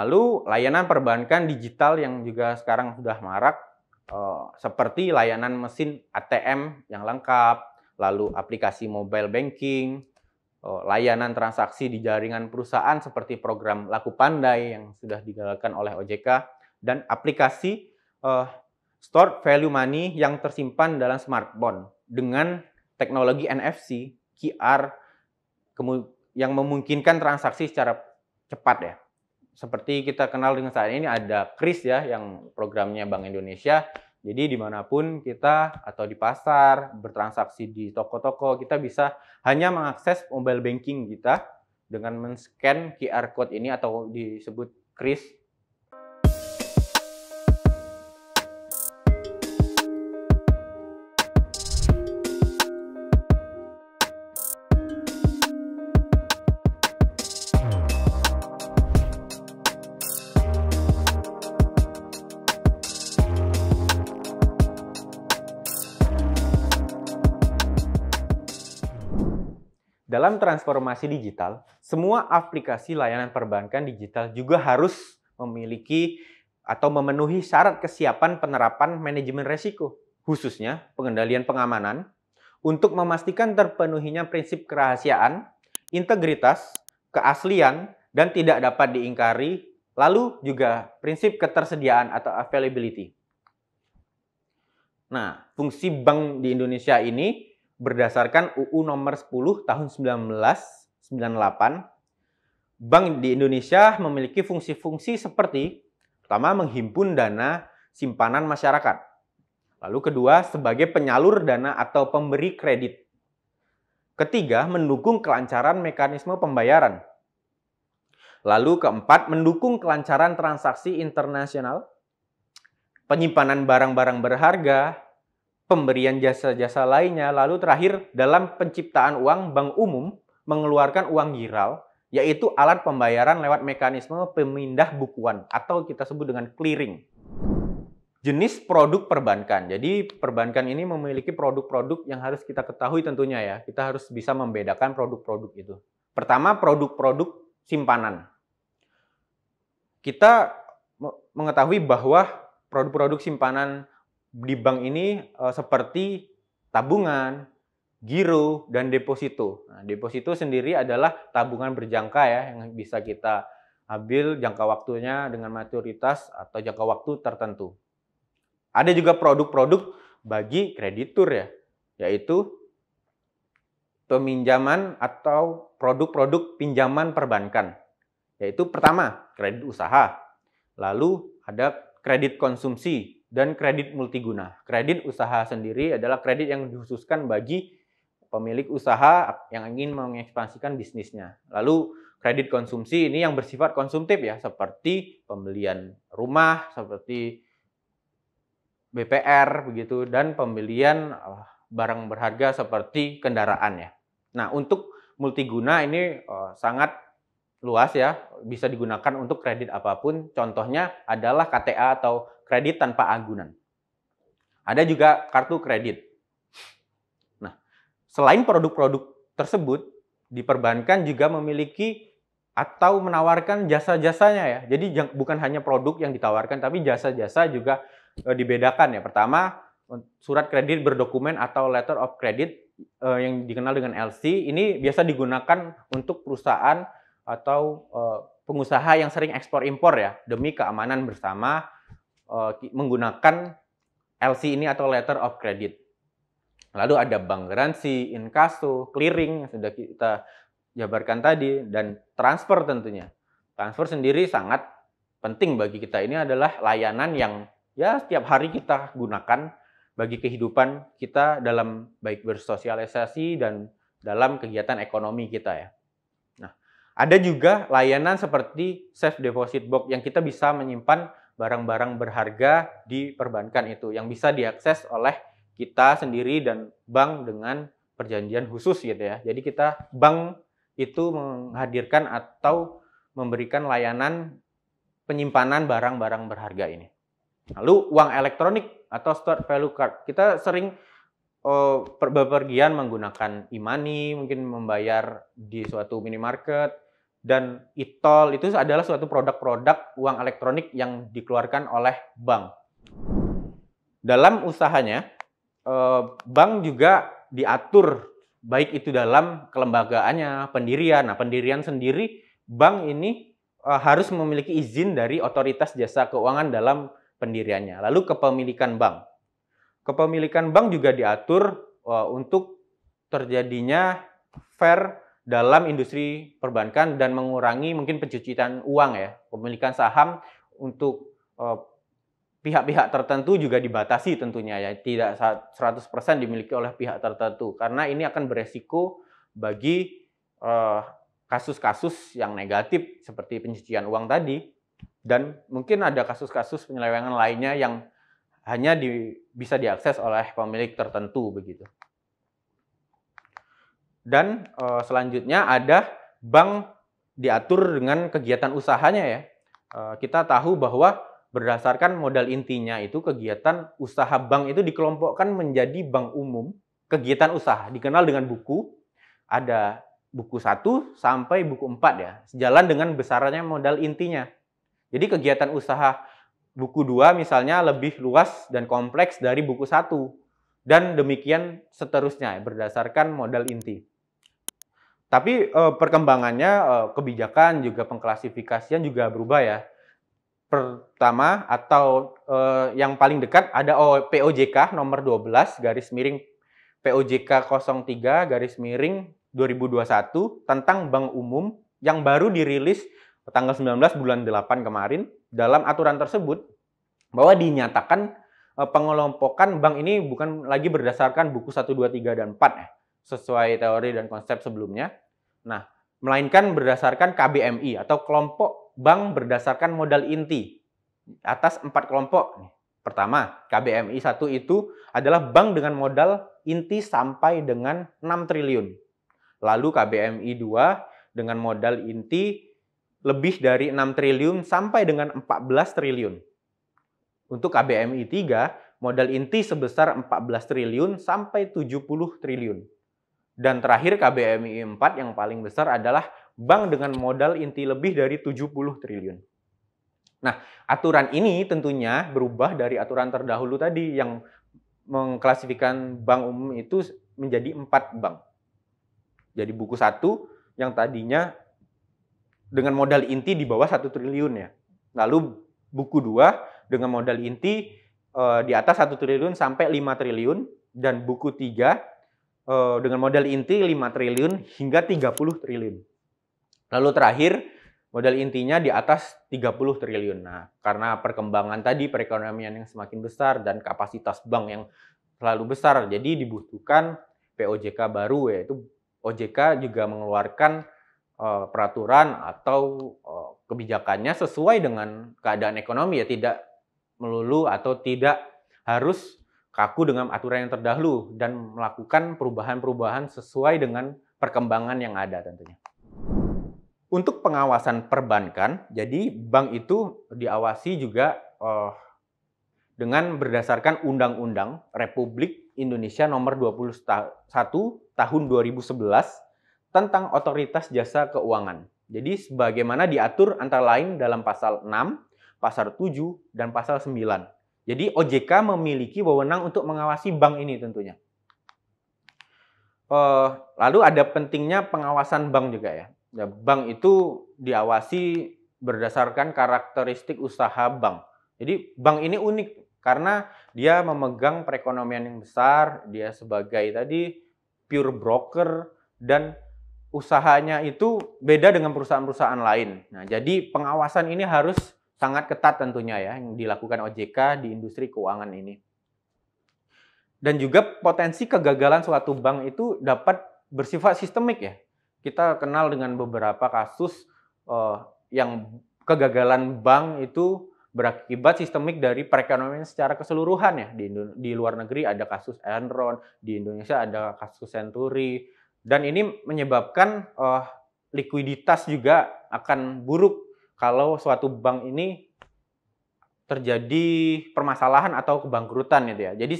Lalu layanan perbankan digital yang juga sekarang sudah marak eh, seperti layanan mesin ATM yang lengkap, lalu aplikasi mobile banking, eh, layanan transaksi di jaringan perusahaan seperti program Laku Pandai yang sudah digalakan oleh OJK dan aplikasi store eh, stored value money yang tersimpan dalam smartphone dengan teknologi NFC, QR yang memungkinkan transaksi secara cepat ya seperti kita kenal dengan saat ini ada Kris ya yang programnya Bank Indonesia. Jadi dimanapun kita atau di pasar bertransaksi di toko-toko kita bisa hanya mengakses mobile banking kita dengan men-scan QR code ini atau disebut Kris Dalam transformasi digital, semua aplikasi layanan perbankan digital juga harus memiliki atau memenuhi syarat kesiapan penerapan manajemen resiko, khususnya pengendalian pengamanan, untuk memastikan terpenuhinya prinsip kerahasiaan, integritas, keaslian, dan tidak dapat diingkari, lalu juga prinsip ketersediaan atau availability. Nah, fungsi bank di Indonesia ini berdasarkan UU nomor 10 tahun 1998, bank di Indonesia memiliki fungsi-fungsi seperti pertama menghimpun dana simpanan masyarakat. Lalu kedua, sebagai penyalur dana atau pemberi kredit. Ketiga, mendukung kelancaran mekanisme pembayaran. Lalu keempat, mendukung kelancaran transaksi internasional, penyimpanan barang-barang berharga, pemberian jasa-jasa lainnya. Lalu terakhir dalam penciptaan uang, bank umum mengeluarkan uang giral, yaitu alat pembayaran lewat mekanisme pemindah bukuan atau kita sebut dengan clearing. Jenis produk perbankan. Jadi perbankan ini memiliki produk-produk yang harus kita ketahui tentunya ya. Kita harus bisa membedakan produk-produk itu. Pertama produk-produk simpanan. Kita mengetahui bahwa produk-produk simpanan di bank ini uh, seperti tabungan, giro, dan deposito. Nah, deposito sendiri adalah tabungan berjangka ya yang bisa kita ambil jangka waktunya dengan maturitas atau jangka waktu tertentu. Ada juga produk-produk bagi kreditur ya, yaitu peminjaman atau produk-produk pinjaman perbankan. Yaitu pertama, kredit usaha. Lalu ada kredit konsumsi dan kredit multiguna. Kredit usaha sendiri adalah kredit yang dikhususkan bagi pemilik usaha yang ingin mengekspansikan bisnisnya. Lalu kredit konsumsi ini yang bersifat konsumtif ya, seperti pembelian rumah, seperti BPR begitu dan pembelian eh, barang berharga seperti kendaraan ya. Nah, untuk multiguna ini eh, sangat luas ya, bisa digunakan untuk kredit apapun. Contohnya adalah KTA atau kredit tanpa agunan. Ada juga kartu kredit. Nah, selain produk-produk tersebut, diperbankan juga memiliki atau menawarkan jasa-jasanya ya. Jadi bukan hanya produk yang ditawarkan, tapi jasa-jasa juga eh, dibedakan ya. Pertama, surat kredit berdokumen atau letter of credit eh, yang dikenal dengan LC ini biasa digunakan untuk perusahaan atau uh, pengusaha yang sering ekspor impor ya demi keamanan bersama uh, menggunakan LC ini atau letter of credit. Lalu ada bank garansi, inkasu, clearing yang sudah kita jabarkan tadi dan transfer tentunya. Transfer sendiri sangat penting bagi kita ini adalah layanan yang ya setiap hari kita gunakan bagi kehidupan kita dalam baik bersosialisasi dan dalam kegiatan ekonomi kita ya. Ada juga layanan seperti safe deposit box yang kita bisa menyimpan barang-barang berharga di perbankan itu yang bisa diakses oleh kita sendiri dan bank dengan perjanjian khusus gitu ya. Jadi kita bank itu menghadirkan atau memberikan layanan penyimpanan barang-barang berharga ini. Lalu uang elektronik atau stored value card. Kita sering oh, berpergian bepergian menggunakan e-money, mungkin membayar di suatu minimarket dan e-tol itu adalah suatu produk-produk uang elektronik yang dikeluarkan oleh bank. Dalam usahanya, eh, bank juga diatur baik itu dalam kelembagaannya, pendirian. Nah, pendirian sendiri bank ini eh, harus memiliki izin dari otoritas jasa keuangan dalam pendiriannya. Lalu kepemilikan bank. Kepemilikan bank juga diatur eh, untuk terjadinya fair dalam industri perbankan dan mengurangi mungkin pencucian uang ya pemilikan saham untuk eh, pihak-pihak uh, tertentu juga dibatasi tentunya ya tidak 100% dimiliki oleh pihak tertentu karena ini akan beresiko bagi eh, kasus-kasus uh, yang negatif seperti pencucian uang tadi dan mungkin ada kasus-kasus penyelewengan lainnya yang hanya di, bisa diakses oleh pemilik tertentu begitu. Dan e, selanjutnya ada bank diatur dengan kegiatan usahanya ya. E, kita tahu bahwa berdasarkan modal intinya itu kegiatan usaha bank itu dikelompokkan menjadi bank umum, kegiatan usaha dikenal dengan buku. Ada buku 1 sampai buku 4 ya, sejalan dengan besarnya modal intinya. Jadi kegiatan usaha buku 2 misalnya lebih luas dan kompleks dari buku 1 dan demikian seterusnya berdasarkan modal inti. Tapi e, perkembangannya e, kebijakan juga pengklasifikasian juga berubah ya. Pertama atau e, yang paling dekat ada POJK nomor 12 garis miring POJK 03 garis miring 2021 tentang bank umum yang baru dirilis tanggal 19 bulan 8 kemarin dalam aturan tersebut bahwa dinyatakan pengelompokan bank ini bukan lagi berdasarkan buku 1, 2, 3, dan 4 ya sesuai teori dan konsep sebelumnya. Nah, melainkan berdasarkan KBMI atau kelompok bank berdasarkan modal inti atas empat kelompok. Pertama, KBMI satu itu adalah bank dengan modal inti sampai dengan 6 triliun. Lalu KBMI 2 dengan modal inti lebih dari 6 triliun sampai dengan 14 triliun. Untuk KBMI 3, modal inti sebesar 14 triliun sampai 70 triliun. Dan terakhir KBMI 4 yang paling besar adalah bank dengan modal inti lebih dari 70 triliun. Nah, aturan ini tentunya berubah dari aturan terdahulu tadi yang mengklasifikkan bank umum itu menjadi empat bank. Jadi buku satu yang tadinya dengan modal inti di bawah satu triliun ya. Lalu buku dua dengan modal inti eh, di atas satu triliun sampai 5 triliun dan buku tiga Eh, dengan modal inti 5 triliun hingga 30 triliun. Lalu terakhir, modal intinya di atas 30 triliun. Nah, karena perkembangan tadi perekonomian yang semakin besar dan kapasitas bank yang selalu besar, jadi dibutuhkan POJK baru yaitu OJK juga mengeluarkan uh, peraturan atau uh, kebijakannya sesuai dengan keadaan ekonomi ya tidak melulu atau tidak harus kaku dengan aturan yang terdahulu dan melakukan perubahan-perubahan sesuai dengan perkembangan yang ada tentunya. Untuk pengawasan perbankan, jadi bank itu diawasi juga uh, dengan berdasarkan Undang-Undang Republik Indonesia Nomor 21 Tahun 2011 tentang Otoritas Jasa Keuangan. Jadi sebagaimana diatur antara lain dalam pasal 6, pasal 7, dan pasal 9. Jadi OJK memiliki wewenang untuk mengawasi bank ini tentunya. Eh, lalu ada pentingnya pengawasan bank juga ya. ya. Bank itu diawasi berdasarkan karakteristik usaha bank. Jadi bank ini unik karena dia memegang perekonomian yang besar, dia sebagai tadi pure broker dan usahanya itu beda dengan perusahaan-perusahaan lain. Nah, jadi pengawasan ini harus sangat ketat tentunya ya yang dilakukan OJK di industri keuangan ini. Dan juga potensi kegagalan suatu bank itu dapat bersifat sistemik ya. Kita kenal dengan beberapa kasus uh, yang kegagalan bank itu berakibat sistemik dari perekonomian secara keseluruhan ya di di luar negeri ada kasus Enron di Indonesia ada kasus Century dan ini menyebabkan uh, likuiditas juga akan buruk kalau suatu bank ini terjadi permasalahan atau kebangkrutan gitu ya. Jadi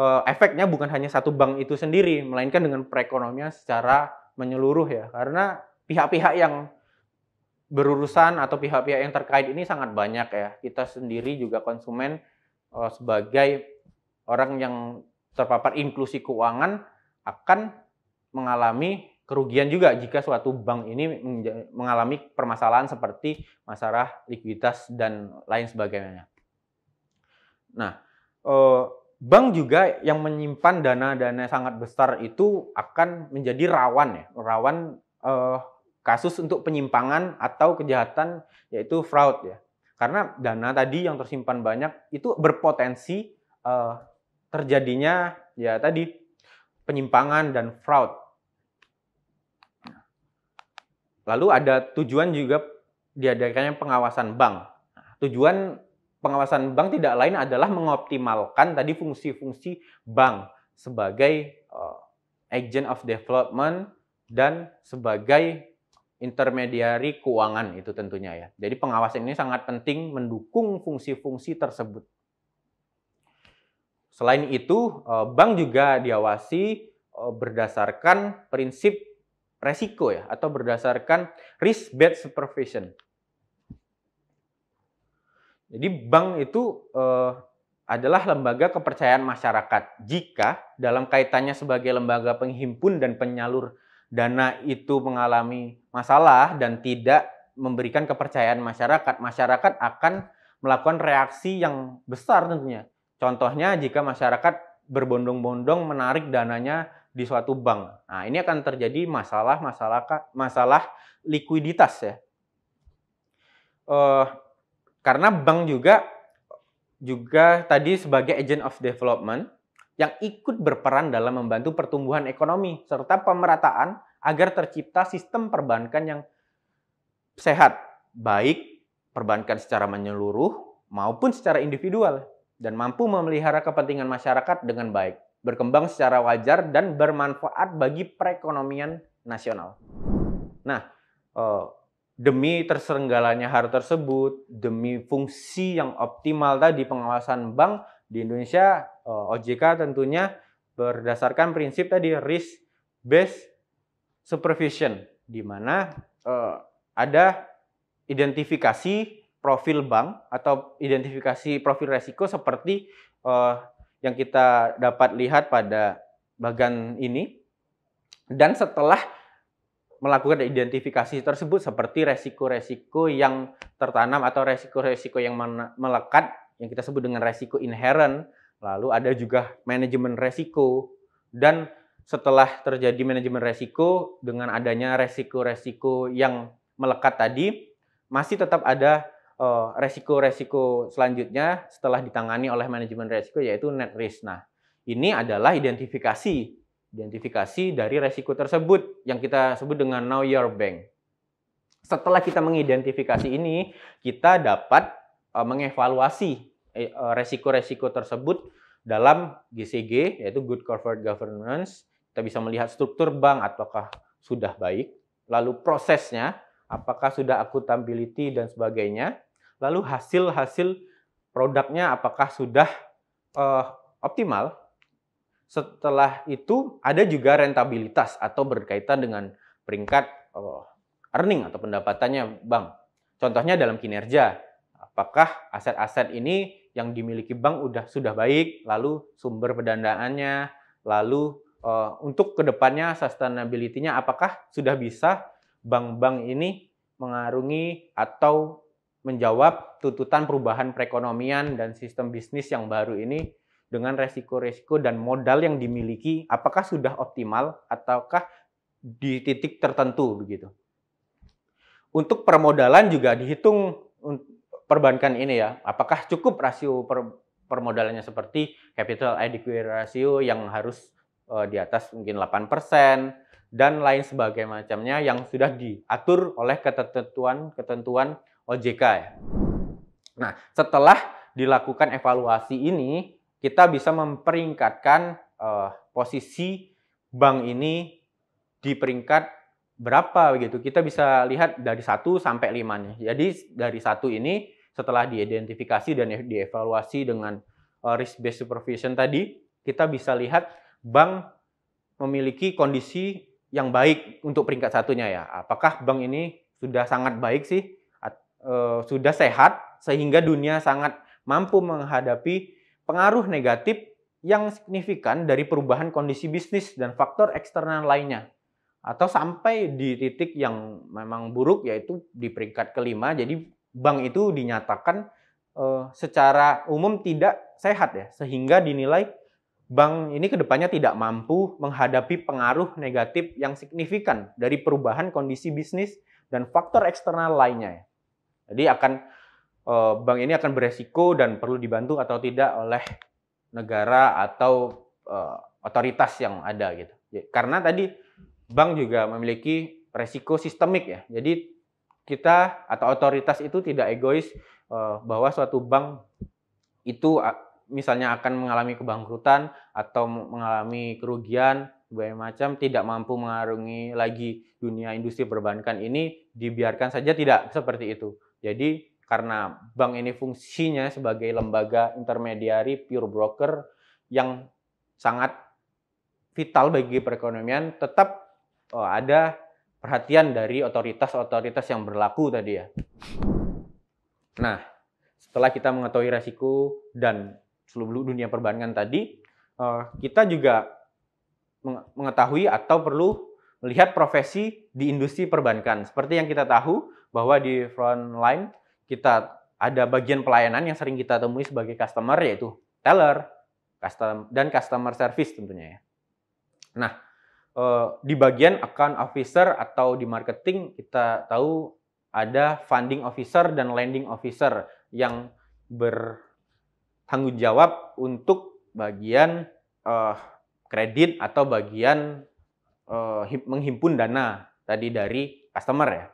eh, efeknya bukan hanya satu bank itu sendiri, melainkan dengan perekonomian secara menyeluruh ya. Karena pihak-pihak yang berurusan atau pihak-pihak yang terkait ini sangat banyak ya. Kita sendiri juga konsumen eh, sebagai orang yang terpapar inklusi keuangan akan mengalami kerugian juga jika suatu bank ini mengalami permasalahan seperti masalah likuiditas dan lain sebagainya. Nah, eh, bank juga yang menyimpan dana-dana sangat besar itu akan menjadi rawan ya, rawan eh, kasus untuk penyimpangan atau kejahatan yaitu fraud ya. Karena dana tadi yang tersimpan banyak itu berpotensi eh, terjadinya ya tadi penyimpangan dan fraud Lalu ada tujuan juga diadakannya pengawasan bank. Nah, tujuan pengawasan bank tidak lain adalah mengoptimalkan tadi fungsi-fungsi bank sebagai uh, agent of development dan sebagai intermediari keuangan itu tentunya ya. Jadi pengawasan ini sangat penting mendukung fungsi-fungsi tersebut. Selain itu, eh, bank juga diawasi eh, berdasarkan prinsip resiko ya atau berdasarkan risk based supervision. Jadi bank itu eh, adalah lembaga kepercayaan masyarakat. Jika dalam kaitannya sebagai lembaga penghimpun dan penyalur dana itu mengalami masalah dan tidak memberikan kepercayaan masyarakat, masyarakat akan melakukan reaksi yang besar tentunya. Contohnya jika masyarakat berbondong-bondong menarik dananya di suatu bank. Nah, ini akan terjadi masalah masalah masalah likuiditas ya. Uh, karena bank juga juga tadi sebagai agent of development yang ikut berperan dalam membantu pertumbuhan ekonomi serta pemerataan agar tercipta sistem perbankan yang sehat, baik perbankan secara menyeluruh maupun secara individual dan mampu memelihara kepentingan masyarakat dengan baik berkembang secara wajar dan bermanfaat bagi perekonomian nasional. Nah, eh, demi terserenggalanya hal tersebut, demi fungsi yang optimal tadi pengawasan bank di Indonesia, eh, OJK tentunya berdasarkan prinsip tadi risk based supervision, di mana eh, ada identifikasi profil bank atau identifikasi profil resiko seperti yang kita dapat lihat pada bagan ini. Dan setelah melakukan identifikasi tersebut seperti resiko-resiko yang tertanam atau resiko-resiko yang melekat yang kita sebut dengan resiko inherent, lalu ada juga manajemen resiko dan setelah terjadi manajemen resiko dengan adanya resiko-resiko yang melekat tadi masih tetap ada Eh, resiko-resiko selanjutnya setelah ditangani oleh manajemen resiko yaitu net risk. Nah, ini adalah identifikasi identifikasi dari resiko tersebut yang kita sebut dengan know your bank. Setelah kita mengidentifikasi ini, kita dapat eh, mengevaluasi eh, resiko-resiko tersebut dalam GCG yaitu good corporate governance. Kita bisa melihat struktur bank apakah sudah baik, lalu prosesnya apakah sudah accountability dan sebagainya Lalu hasil-hasil produknya apakah sudah uh, optimal? Setelah itu ada juga rentabilitas atau berkaitan dengan peringkat uh, earning atau pendapatannya bank. Contohnya dalam kinerja, apakah aset-aset ini yang dimiliki bank udah sudah baik, lalu sumber pendanaannya, lalu uh, untuk kedepannya sustainability-nya apakah sudah bisa bank-bank ini mengarungi atau menjawab tuntutan perubahan perekonomian dan sistem bisnis yang baru ini dengan resiko-resiko dan modal yang dimiliki apakah sudah optimal ataukah di titik tertentu begitu. Untuk permodalan juga dihitung perbankan ini ya, apakah cukup rasio per, permodalannya seperti capital adequacy ratio yang harus uh, di atas mungkin 8% dan lain sebagainya macamnya yang sudah diatur oleh ketentuan-ketentuan OJK ya. Nah, setelah dilakukan evaluasi ini, kita bisa memperingkatkan uh, eh, posisi bank ini di peringkat berapa begitu? Kita bisa lihat dari 1 sampai 5 nih. Jadi dari satu ini setelah diidentifikasi dan dievaluasi dengan uh, eh, risk based supervision tadi, kita bisa lihat bank memiliki kondisi yang baik untuk peringkat satunya ya. Apakah bank ini sudah sangat baik sih uh, sudah sehat sehingga dunia sangat mampu menghadapi pengaruh negatif yang signifikan dari perubahan kondisi bisnis dan faktor eksternal lainnya atau sampai di titik yang memang buruk yaitu di peringkat kelima jadi bank itu dinyatakan uh, secara umum tidak sehat ya sehingga dinilai bank ini kedepannya tidak mampu menghadapi pengaruh negatif yang signifikan dari perubahan kondisi bisnis dan faktor eksternal lainnya ya. Jadi akan uh, bank ini akan beresiko dan perlu dibantu atau tidak oleh negara atau uh, otoritas yang ada gitu. Karena tadi bank juga memiliki resiko sistemik ya. Jadi kita atau otoritas itu tidak egois uh, bahwa suatu bank itu misalnya akan mengalami kebangkrutan atau mengalami kerugian berbagai macam tidak mampu mengarungi lagi dunia industri perbankan ini dibiarkan saja tidak seperti itu jadi karena bank ini fungsinya sebagai lembaga intermediari pure broker yang sangat vital bagi perekonomian tetap oh, ada perhatian dari otoritas-otoritas yang berlaku tadi ya. Nah, setelah kita mengetahui resiko dan seluruh dunia perbankan tadi, eh, kita juga mengetahui atau perlu melihat profesi di industri perbankan. Seperti yang kita tahu, bahwa di front line kita ada bagian pelayanan yang sering kita temui sebagai customer yaitu teller, custom dan customer service tentunya ya. Nah, eh, di bagian account officer atau di marketing kita tahu ada funding officer dan lending officer yang bertanggung jawab untuk bagian uh, kredit atau bagian uh, menghimpun dana tadi dari customer ya.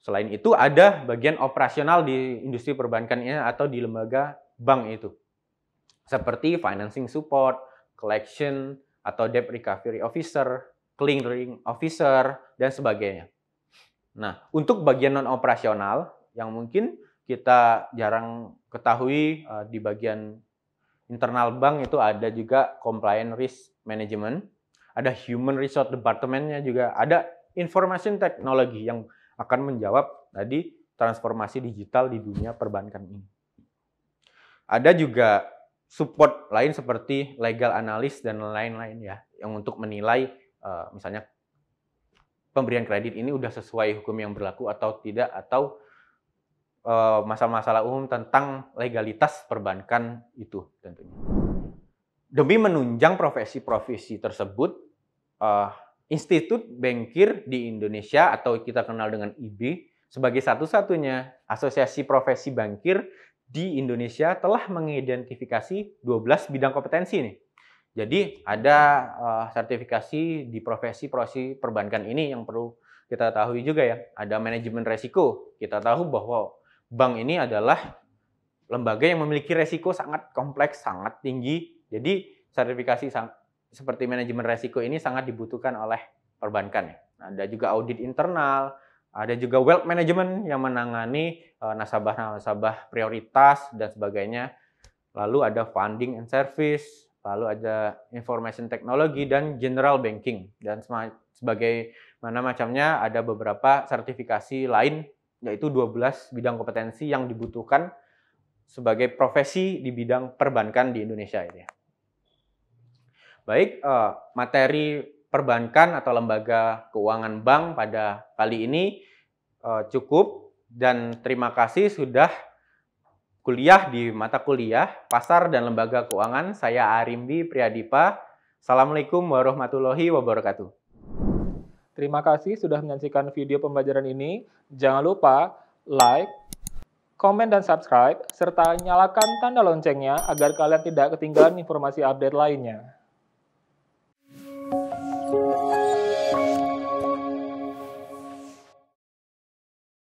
Selain itu ada bagian operasional di industri perbankan ini ya, atau di lembaga bank itu. Seperti financing support, collection, atau debt recovery officer, clearing officer, dan sebagainya. Nah, untuk bagian non-operasional yang mungkin kita jarang ketahui eh, di bagian internal bank itu ada juga compliance risk management, ada human resource departemennya juga, ada information technology yang akan menjawab tadi transformasi digital di dunia perbankan ini. Ada juga support lain seperti legal analis dan lain-lain ya, yang untuk menilai eh, misalnya pemberian kredit ini udah sesuai hukum yang berlaku atau tidak atau eh, masalah-masalah umum tentang legalitas perbankan itu tentunya. Demi menunjang profesi-profesi tersebut, eh, Institut Bankir di Indonesia atau kita kenal dengan IB sebagai satu-satunya asosiasi profesi bankir di Indonesia telah mengidentifikasi 12 bidang kompetensi nih. Jadi ada uh, sertifikasi di profesi-profesi perbankan ini yang perlu kita tahu juga ya. Ada manajemen resiko. Kita tahu bahwa bank ini adalah lembaga yang memiliki resiko sangat kompleks, sangat tinggi. Jadi sertifikasi seperti manajemen resiko ini sangat dibutuhkan oleh perbankan. Ya. Ada juga audit internal, ada juga wealth management yang menangani eh, nasabah-nasabah prioritas dan sebagainya. Lalu ada funding and service, lalu ada information technology dan general banking dan sebagai mana macamnya ada beberapa sertifikasi lain yaitu 12 bidang kompetensi yang dibutuhkan sebagai profesi di bidang perbankan di Indonesia ini. Baik, uh, materi perbankan atau lembaga keuangan bank pada kali ini uh, cukup dan terima kasih sudah kuliah di mata kuliah Pasar dan Lembaga Keuangan. Saya Arimbi Priadipa. Assalamualaikum warahmatullahi wabarakatuh. Terima kasih sudah menyaksikan video pembelajaran ini. Jangan lupa like, komen dan subscribe, serta nyalakan tanda loncengnya agar kalian tidak ketinggalan informasi update lainnya.